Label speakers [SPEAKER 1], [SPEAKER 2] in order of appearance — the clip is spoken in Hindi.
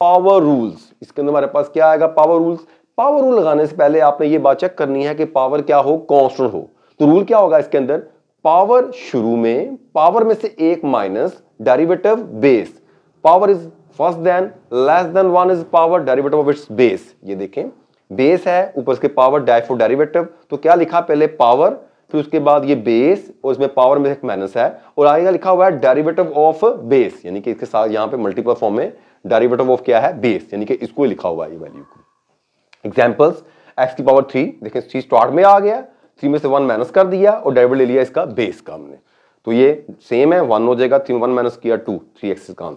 [SPEAKER 1] पावर रूल्स इसके अंदर हमारे पास क्या आएगा पावर रूल्स पावर रूल लगाने से पहले आपने ये बात चेक करनी है कि पावर क्या हो कॉन्स्टेंट हो तो रूल क्या होगा इसके अंदर पावर शुरू में पावर में से एक minus derivative base power is first then less than one is power derivative of its base ये देखें बेस है ऊपर इसके पावर डाइफोर डेरिवेटिव तो क्या लिखा पहले पावर फिर उसके बाद ये बेस और इसमें पावर में एक माइनस है और आएगा लिखा हुआ है डेरिवेटिव ऑफ बेस यानी कि इसके साथ यहां पे मल्टीपल फॉर्म में डेरिवेटिव ऑफ क्या है बेस यानी कि इसको लिखा हुआ है ये वैल्यू को एग्जांपल्स एक्स की पावर थ्री देखें थ्री स्टार्ट में आ गया थ्री में से वन माइनस कर दिया और डेरिवेटिव ले लिया इसका बेस का हमने तो ये सेम है वन हो जाएगा थ्री वन माइनस किया टू थ्री एक्स का